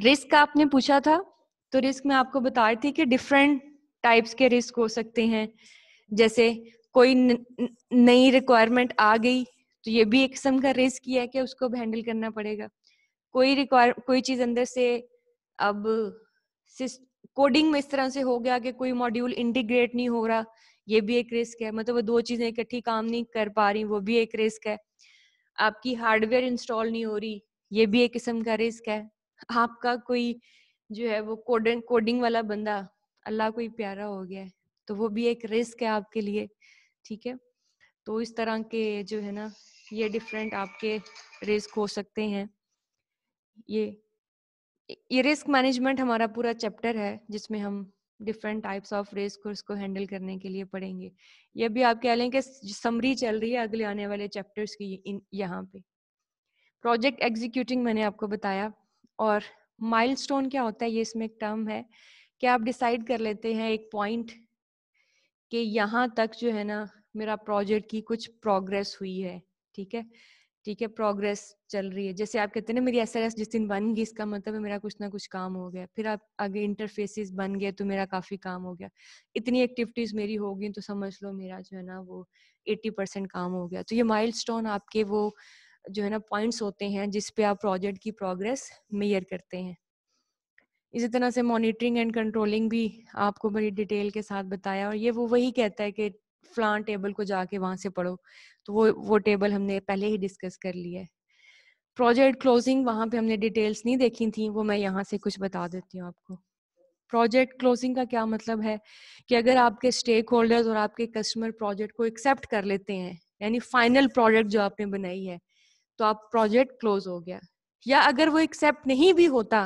risk आपने पूछा था तो रिस्क में आपको बता रही थी कि डिफरेंट टाइप्स के रिस्क हो सकते हैं जैसे कोई नई रिक्वायरमेंट आ गई तो ये भी एक किस्म का रिस्क ही है कि उसको हैंडल करना पड़ेगा कोई रिक्वायर कोई चीज अंदर से अब कोडिंग में इस तरह से हो गया कि कोई मॉड्यूल इंटीग्रेट नहीं हो रहा ये भी एक रिस्क है मतलब वो दो चीजें इकट्ठी काम नहीं कर पा रही वो भी एक रिस्क है आपकी हार्डवेयर इंस्टॉल नहीं हो रही ये भी एक किस्म का रिस्क है आपका कोई जो है वो कोडिंग कोडिंग वाला बंदा अल्लाह कोई प्यारा हो गया है तो वो भी एक रिस्क है आपके लिए ठीक है तो इस तरह के जो है ना ये डिफरेंट आपके रिस्क हो सकते हैं ये ये रिस्क मैनेजमेंट हमारा पूरा चैप्टर है जिसमें हम डिफरेंट टाइप्स ऑफ रिस्क और उसको हैंडल करने के लिए पढ़ेंगे ये भी आप कह लें कि समरी चल रही है अगले आने वाले चैप्टर्स की यहाँ पे प्रोजेक्ट एग्जीक्यूटिंग मैंने आपको बताया और माइलस्टोन क्या होता है ये इसमें एक टर्म है कि आप डिसाइड कर लेते हैं एक पॉइंट कि यहाँ तक जो है ना मेरा प्रोजेक्ट की कुछ प्रोग्रेस हुई है ठीक है ठीक है प्रोग्रेस चल रही है जैसे आप कहते हैं ना मेरी एस जिस दिन बन गई इसका मतलब है मेरा कुछ ना कुछ काम हो गया फिर आप आगे इंटरफेसिस बन गए तो मेरा काफ़ी काम हो गया इतनी एक्टिविटीज़ मेरी होगी तो समझ लो मेरा जो है ना वो एट्टी परसेंट काम हो गया तो ये माइलस्टोन आपके वो जो है ना पॉइंट्स होते हैं जिस पे आप प्रोजेक्ट की प्रोग्रेस मेयर करते हैं इसी तरह से मॉनिटरिंग एंड कंट्रोलिंग भी आपको बड़ी डिटेल के साथ बताया और ये वो वही कहता है कि फ्लान टेबल को जाके वहाँ से पढ़ो तो वो वो टेबल हमने पहले ही डिस्कस कर लिया है प्रोजेक्ट क्लोजिंग वहाँ पे हमने डिटेल्स नहीं देखी थी वो मैं यहाँ से कुछ बता देती हूँ आपको प्रोजेक्ट क्लोजिंग का क्या मतलब है कि अगर आपके स्टेक होल्डर्स और आपके कस्टमर प्रोजेक्ट को एक्सेप्ट कर लेते हैं यानी फाइनल प्रोजेक्ट जो आपने बनाई है तो आप प्रोजेक्ट क्लोज हो गया या अगर वो एक्सेप्ट नहीं भी होता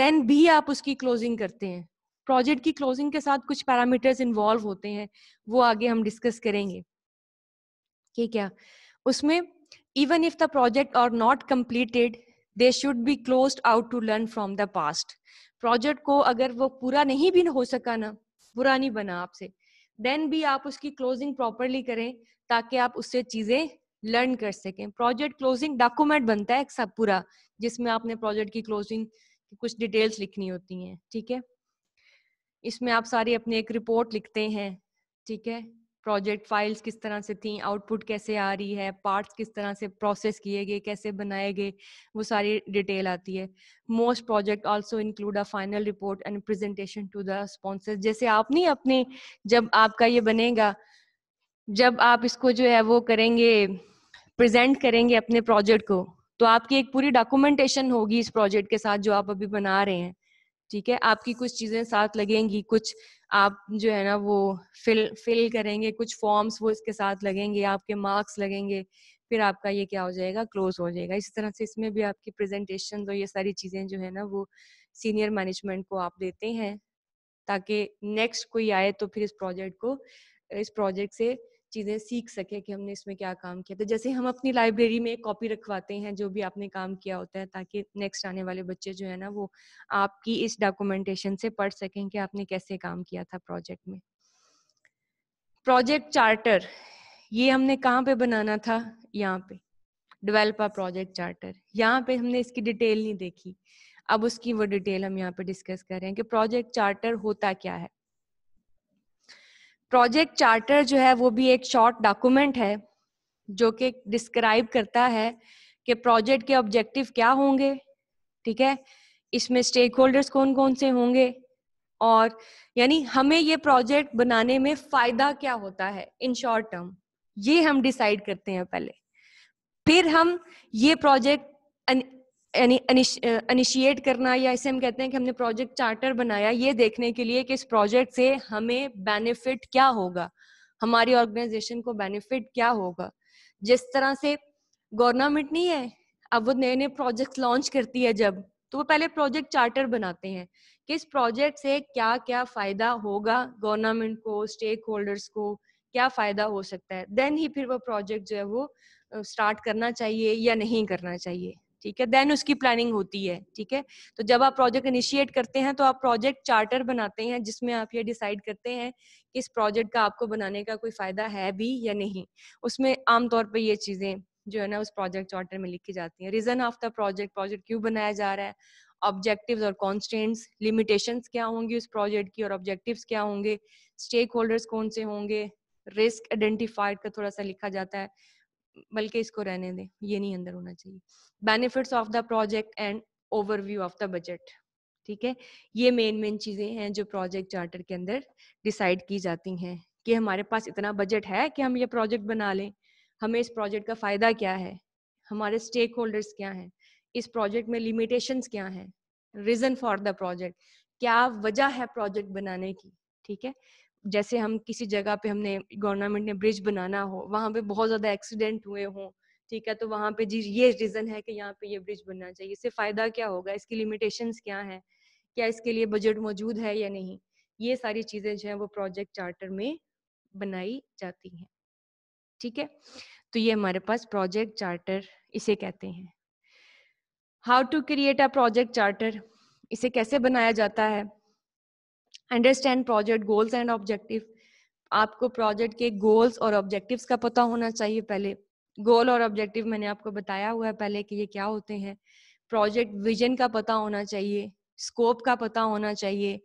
देन भी आप उसकी क्लोजिंग करते हैं प्रोजेक्ट की क्लोजिंग के साथ कुछ पैरामीटर्स इन्वॉल्व होते हैं वो आगे हम डिस्कस करेंगे कि क्या उसमें even if the project are not completed they should be close out to learn from the past project को अगर वो पूरा नहीं भी हो सका ना बुरा नहीं बना आपसे देन भी आप उसकी क्लोजिंग प्रॉपरली करें ताकि आप उससे चीजें लर्न कर सकें प्रोजेक्ट क्लोजिंग डॉक्यूमेंट बनता है एक सब पूरा जिसमें आपने प्रोजेक्ट की क्लोजिंग की कुछ डिटेल्स लिखनी होती हैं ठीक है इसमें आप सारी अपनी एक रिपोर्ट लिखते हैं ठीक है प्रोजेक्ट फाइल्स किस तरह से थी आउटपुट कैसे आ रही है पार्ट्स किस तरह से प्रोसेस किए गए कैसे बनाए गए वो सारी डिटेल आती है most project also include a final report and presentation to the sponsor जैसे आप नहीं अपने जब आपका ये बनेगा जब आप इसको जो है वो करेंगे प्रेजेंट करेंगे अपने प्रोजेक्ट को तो आपकी एक पूरी डॉक्यूमेंटेशन होगी इस प्रोजेक्ट के साथ जो आप अभी बना रहे हैं ठीक है आपकी कुछ चीजें साथ लगेंगी कुछ आप जो है ना वो फिल फिल करेंगे कुछ फॉर्म्स वो इसके साथ लगेंगे आपके मार्क्स लगेंगे फिर आपका ये क्या हो जाएगा क्लोज हो जाएगा इस तरह से इसमें भी आपकी प्रेजेंटेशन और ये सारी चीजें जो है ना वो सीनियर मैनेजमेंट को आप देते हैं ताकि नेक्स्ट कोई आए तो फिर इस प्रोजेक्ट को इस प्रोजेक्ट से चीज़ें सीख सके कि हमने इसमें क्या काम किया तो जैसे हम अपनी लाइब्रेरी में एक कॉपी रखवाते हैं जो भी आपने काम किया होता है ताकि नेक्स्ट आने वाले बच्चे जो है ना वो आपकी इस डॉक्यूमेंटेशन से पढ़ सकें कि आपने कैसे काम किया था प्रोजेक्ट में प्रोजेक्ट चार्टर ये हमने कहाँ पे बनाना था यहाँ पे डिवेल्प प्रोजेक्ट चार्टर यहाँ पे हमने इसकी डिटेल नहीं देखी अब उसकी वो डिटेल हम यहाँ पे डिस्कस कर रहे हैं कि प्रोजेक्ट चार्टर होता क्या है प्रोजेक्ट चार्टर जो है वो भी एक शॉर्ट डॉक्यूमेंट है जो कि डिस्क्राइब करता है कि प्रोजेक्ट के ऑब्जेक्टिव क्या होंगे ठीक है इसमें स्टेक होल्डर्स कौन कौन से होंगे और यानी हमें ये प्रोजेक्ट बनाने में फायदा क्या होता है इन शॉर्ट टर्म ये हम डिसाइड करते हैं पहले फिर हम ये प्रोजेक्ट इनिशिएट करना या इसे हम कहते हैं कि हमने प्रोजेक्ट चार्टर बनाया ये देखने के लिए कि इस प्रोजेक्ट से हमें बेनिफिट क्या होगा हमारी ऑर्गेनाइजेशन को बेनिफिट क्या होगा जिस तरह से गवर्नमेंट नहीं है अब वो नए नए प्रोजेक्ट लॉन्च करती है जब तो वो पहले प्रोजेक्ट चार्टर बनाते हैं कि इस प्रोजेक्ट से क्या क्या फायदा होगा गवर्नमेंट को स्टेक होल्डर्स को क्या फायदा हो सकता है देन ही फिर वो प्रोजेक्ट जो है वो स्टार्ट करना चाहिए या नहीं करना चाहिए ठीक है देन उसकी प्लानिंग होती है ठीक है तो जब आप प्रोजेक्ट इनिशिएट करते हैं तो आप प्रोजेक्ट चार्टर बनाते हैं जिसमें आप ये डिसाइड करते हैं कि इस प्रोजेक्ट का आपको बनाने का कोई फायदा है भी या नहीं उसमें आमतौर पर ये चीजें जो है ना उस प्रोजेक्ट चार्टर में लिखी जाती है reason of the project project क्यों बनाया जा रहा है ऑब्जेक्टिव और कॉन्स्टेंट्स लिमिटेशन क्या होंगी उस प्रोजेक्ट की और ऑब्जेक्टिव क्या होंगे स्टेक होल्डर्स कौन से होंगे रिस्क आइडेंटिफाइड का थोड़ा सा लिखा जाता है बल्कि इसको रहने दें ये नहीं अंदर होना चाहिए benefits of the project and overview of the budget ठीक है ये मेन मेन चीजें हैं जो प्रोजेक्ट चार्टर के अंदर डिसाइड की जाती हैं कि हमारे पास इतना बजट है कि हम ये प्रोजेक्ट बना लें हमें इस प्रोजेक्ट का फायदा क्या है हमारे स्टेक होल्डर्स क्या हैं इस प्रोजेक्ट में लिमिटेशंस क्या हैं रीजन फॉर द प्रोजेक्ट क्या वजह है प्रोजेक्ट बनाने की ठीक है जैसे हम किसी जगह पे हमने गवर्नमेंट ने ब्रिज बनाना हो वहाँ पे बहुत ज्यादा एक्सीडेंट हुए हों ठीक है तो वहाँ पे जी ये रीजन है कि यहाँ पे ये ब्रिज बनना चाहिए इससे फायदा क्या होगा इसकी लिमिटेशंस क्या है क्या इसके लिए बजट मौजूद है या नहीं ये सारी चीजें जो है वो प्रोजेक्ट चार्टर में बनाई जाती हैं ठीक है तो ये हमारे पास प्रोजेक्ट चार्टर इसे कहते हैं how to create a project charter इसे कैसे बनाया जाता है understand project goals and objective आपको प्रोजेक्ट के गोल्स और ऑब्जेक्टिव्स का पता होना चाहिए पहले गोल और ऑब्जेक्टिव मैंने आपको बताया हुआ है पहले कि ये क्या होते हैं प्रोजेक्ट विजन का पता होना चाहिए स्कोप का पता होना चाहिए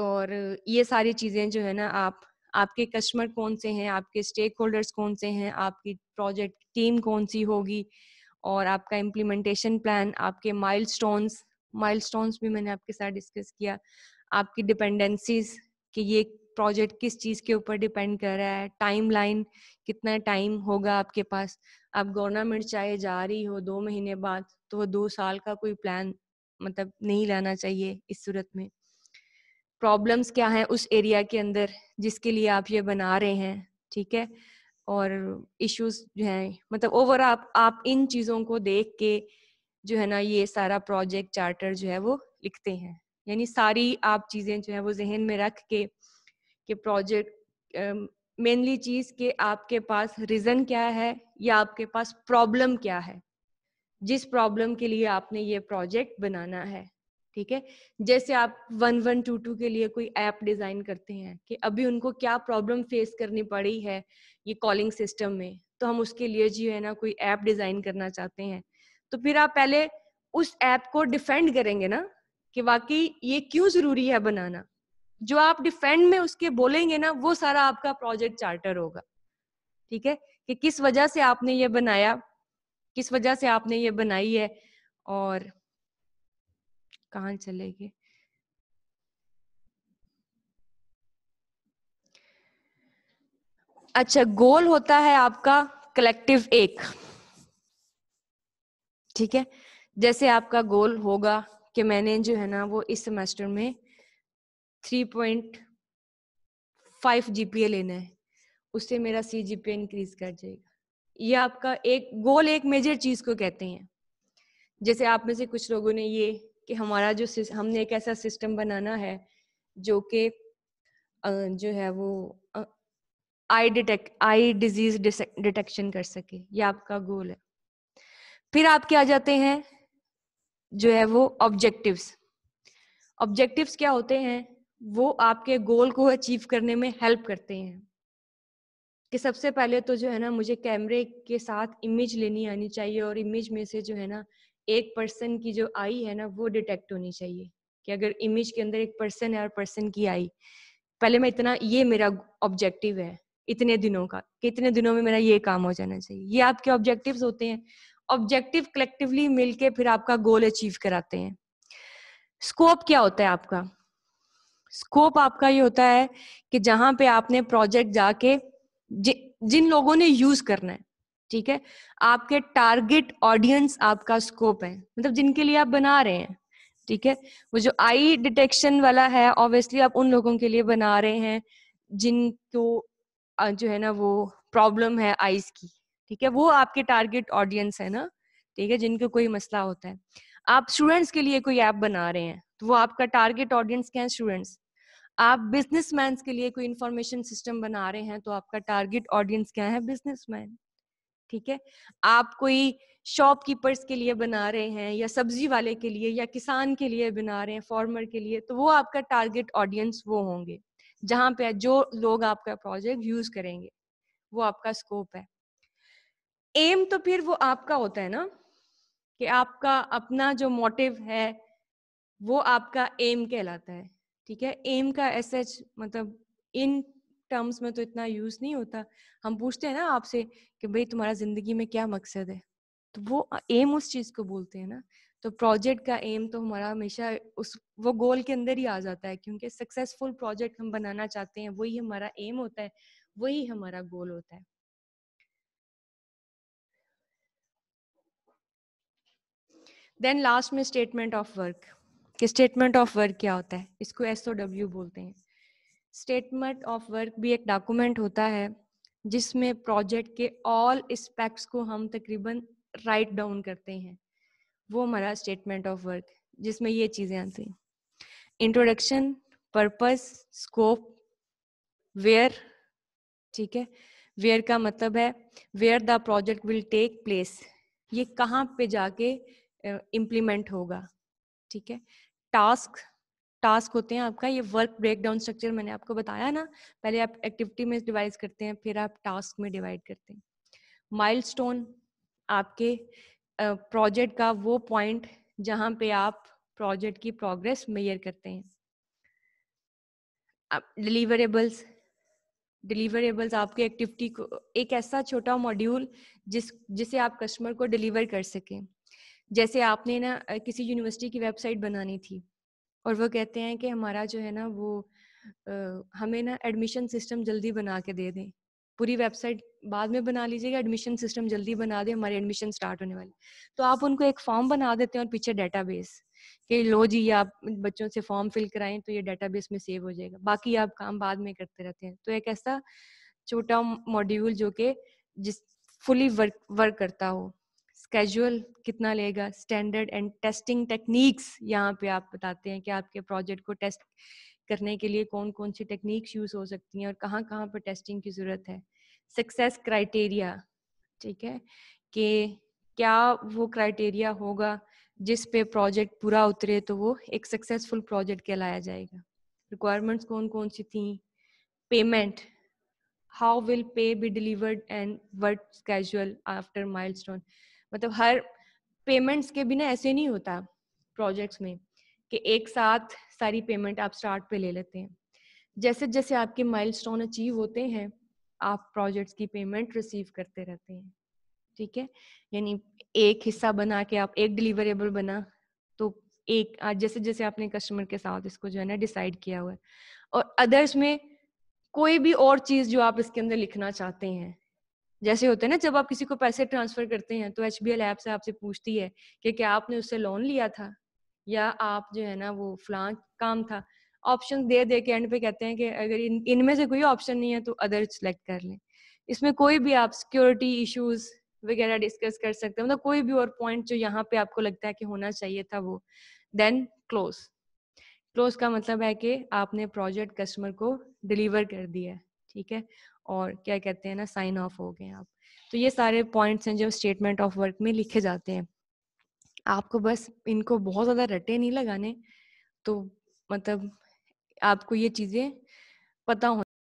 और ये सारी चीज़ें जो है ना आप आपके कस्टमर कौन से हैं आपके स्टेक होल्डर्स कौन से हैं आपकी प्रोजेक्ट टीम कौन सी होगी और आपका इम्प्लीमेंटेशन प्लान आपके माइलस्टोन्स माइलस्टोन्स भी मैंने आपके साथ डिस्कस किया आपकी डिपेंडेंसीज कि ये प्रोजेक्ट किस चीज़ के ऊपर डिपेंड कर रहा है टाइम लाइन कितना टाइम होगा आपके पास आप गवर्नमेंट चाहे जा रही हो दो महीने बाद तो वो दो साल का कोई प्लान मतलब नहीं लाना चाहिए इस सूरत में प्रॉब्लम्स क्या है उस एरिया के अंदर जिसके लिए आप ये बना रहे हैं ठीक है और इश्यूज जो हैं मतलब ओवर आप आप इन चीज़ों को देख के जो है ना ये सारा प्रोजेक्ट चार्टर जो है वो लिखते हैं यानी सारी आप चीज़ें जो है वो जहन में रख के कि प्रोजेक्ट मेनली चीज़ के आपके पास रीज़न क्या है या आपके पास प्रॉब्लम क्या है जिस प्रॉब्लम के लिए आपने ये प्रोजेक्ट बनाना है ठीक है जैसे आप वन वन टू टू के लिए कोई ऐप डिजाइन करते हैं कि अभी उनको क्या प्रॉब्लम फेस करनी पड़ी है ये कॉलिंग सिस्टम में तो हम उसके लिए जो है ना कोई ऐप डिजाइन करना चाहते हैं तो फिर आप पहले उस ऐप को डिफेंड करेंगे ना कि वाकई ये क्यों जरूरी है बनाना जो आप डिफेंड में उसके बोलेंगे ना वो सारा आपका प्रोजेक्ट चार्टर होगा ठीक है कि किस वजह से आपने ये बनाया किस वजह से आपने ये बनाई है और कहाँ चले गए अच्छा गोल होता है आपका कलेक्टिव एक ठीक है जैसे आपका गोल होगा कि मैंने जो है ना वो इस सेमेस्टर में three point five G P A लेना है उससे मेरा सी जी पी इंक्रीज कर जाएगा ये आपका एक गोल एक मेजर चीज को कहते हैं जैसे आप में से कुछ लोगों ने ये कि हमारा जो हमने एक ऐसा सिस्टम बनाना है जो कि जो है वो eye detect eye disease detection कर सके ये आपका गोल है फिर आपके आ जाते हैं जो है वो ऑब्जेक्टिव्स ऑब्जेक्टिव्स क्या होते हैं वो आपके गोल को अचीव करने में हेल्प करते हैं कि सबसे पहले तो जो है ना मुझे कैमरे के साथ इमेज लेनी आनी चाहिए और इमेज में से जो है ना एक पर्सन की जो आई है ना वो डिटेक्ट होनी चाहिए कि अगर इमेज के अंदर एक पर्सन है और पर्सन की आई पहले मैं इतना ये मेरा ऑब्जेक्टिव है इतने दिनों का कितने दिनों में मेरा ये काम हो जाना चाहिए ये आपके ऑब्जेक्टिव्स होते हैं ऑब्जेक्टिव कलेक्टिवली मिलके फिर आपका गोल अचीव कराते हैं स्कोप क्या होता है आपका स्कोप आपका ये होता है कि जहां पे आपने प्रोजेक्ट जाके जि, जिन लोगों ने यूज करना है ठीक है आपके टारगेट ऑडियंस आपका स्कोप है मतलब जिनके लिए आप बना रहे हैं ठीक है वो जो आई डिटेक्शन वाला है ऑब्वियसली आप उन लोगों के लिए बना रहे हैं जिनको जो है ना वो प्रॉब्लम है आईज की ठीक है वो आपके टारगेट ऑडियंस है ना ठीक है जिनको कोई मसला होता है आप स्टूडेंट्स के लिए कोई ऐप बना रहे हैं तो वो आपका टारगेट ऑडियंस क्या है स्टूडेंट्स आप बिजनेस के लिए कोई इंफॉर्मेशन सिस्टम बना रहे हैं तो आपका टारगेट ऑडियंस क्या है बिजनेस ठीक है आप कोई शॉपकीपर्स के लिए बना रहे हैं या सब्जी वाले के लिए या किसान के लिए बना रहे हैं फॉर्मर के लिए तो वो आपका टारगेट ऑडियंस वो होंगे जहां पे जो लोग आपका प्रोजेक्ट यूज करेंगे वो आपका स्कोप है एम तो फिर वो आपका होता है ना कि आपका अपना जो मोटिव है वो आपका एम कहलाता है ठीक है एम का एस एच मतलब इन टर्म्स में तो इतना यूज नहीं होता हम पूछते हैं ना आपसे कि भाई तुम्हारा जिंदगी में क्या मकसद है तो वो एम उस चीज को बोलते हैं ना तो प्रोजेक्ट का एम तो हमारा हमेशा उस वो गोल के अंदर ही आ जाता है क्योंकि सक्सेसफुल प्रोजेक्ट हम बनाना चाहते हैं वही हमारा एम होता है वही हमारा गोल होता है देन लास्ट में स्टेटमेंट ऑफ वर्क कि स्टेटमेंट ऑफ वर्क क्या होता है इसको एस बोलते हैं स्टेटमेंट ऑफ वर्क भी एक डॉक्यूमेंट होता है जिसमें प्रोजेक्ट के ऑल स्पेक्ट्स को हम तकरीबन राइट डाउन करते हैं वो हमारा स्टेटमेंट ऑफ वर्क जिसमें ये चीज़ें आती हैं इंट्रोडक्शन पर्पस स्कोप वेयर ठीक है वेयर का मतलब है where the project will take place ये कहाँ पे जाके इम्प्लीमेंट होगा ठीक है टास्क टास्क होते हैं आपका ये वर्क ब्रेकडाउन स्ट्रक्चर मैंने आपको बताया ना पहले आप एक्टिविटी में डिवाइड करते हैं फिर आप टास्क में डिवाइड करते हैं माइलस्टोन आपके प्रोजेक्ट uh, का वो पॉइंट जहां पे आप प्रोजेक्ट की प्रोग्रेस मेयर करते हैं डिलीवरेबल्स डिलीवरेबल्स आपके एक्टिविटी को एक ऐसा छोटा मॉड्यूल जिस जिसे आप कस्टमर को डिलीवर कर सकें जैसे आपने ना किसी यूनिवर्सिटी की वेबसाइट बनानी थी और वो कहते हैं कि हमारा जो है ना वो आ, हमें ना एडमिशन सिस्टम जल्दी बना के दे दें पूरी वेबसाइट बाद में बना लीजिएगा एडमिशन सिस्टम जल्दी बना दें हमारे एडमिशन स्टार्ट होने वाले तो आप उनको एक फॉर्म बना देते हैं और पीछे डेटाबेस कि लो जी आप बच्चों से फॉर्म फिल कराएं तो ये डेटाबेस में सेव हो जाएगा बाकी आप काम बाद में करते रहते हैं तो एक ऐसा छोटा मॉड्यूल जो कि जिस फुली वर्क वर्क करता हो स्केजुअल कितना लेगा स्टैंडर्ड एंड टेस्टिंग टेक्निक्स यहाँ पे आप बताते हैं कि आपके प्रोजेक्ट को टेस्ट करने के लिए कौन कौन सी टेक्निक्स यूज हो सकती हैं और कहाँ कहाँ पर टेस्टिंग की जरूरत है सक्सेस क्राइटेरिया ठीक है कि क्या वो क्राइटेरिया होगा जिस पे प्रोजेक्ट पूरा उतरे तो वो एक सक्सेसफुल प्रोजेक्ट कहलाया जाएगा रिक्वायरमेंट्स कौन कौन सी थी payment how will pay be delivered and work casual after milestone मतलब हर पेमेंट्स के बिना ऐसे नहीं होता प्रोजेक्ट्स में कि एक साथ सारी पेमेंट आप स्टार्ट पे ले लेते हैं जैसे जैसे आपके माइलस्टोन अचीव होते हैं आप प्रोजेक्ट्स की पेमेंट रिसीव करते रहते हैं ठीक है यानी एक हिस्सा बना के आप एक डिलीवरेबल बना तो एक जैसे जैसे आपने कस्टमर के साथ इसको जो है ना डिसाइड किया हुआ है और अदर्स में कोई भी और चीज जो आप इसके अंदर लिखना चाहते हैं जैसे होते हैं ना जब आप किसी को पैसे ट्रांसफर करते हैं तो एच बी एल ऐप से आपसे पूछती है कि क्या आपने उससे लोन लिया था या आप जो है ना वो फलां काम था ऑप्शन दे दे के एंड पे कहते हैं कि अगर इन से कोई ऑप्शन नहीं है तो अदर सेलेक्ट कर लें इसमें कोई भी आप सिक्योरिटी इश्यूज वगैरह डिस्कस कर सकते हैं मतलब कोई भी और पॉइंट जो यहाँ पे आपको लगता है कि होना चाहिए था वो देन क्लोज क्लोज का मतलब है कि आपने प्रोजेक्ट कस्टमर को डिलीवर कर दिया है ठीक है और क्या कहते हैं ना साइन ऑफ हो गए आप तो ये सारे पॉइंट्स हैं जो स्टेटमेंट ऑफ वर्क में लिखे जाते हैं आपको बस इनको बहुत ज़्यादा रटे नहीं लगाने तो मतलब आपको ये चीज़ें पता हो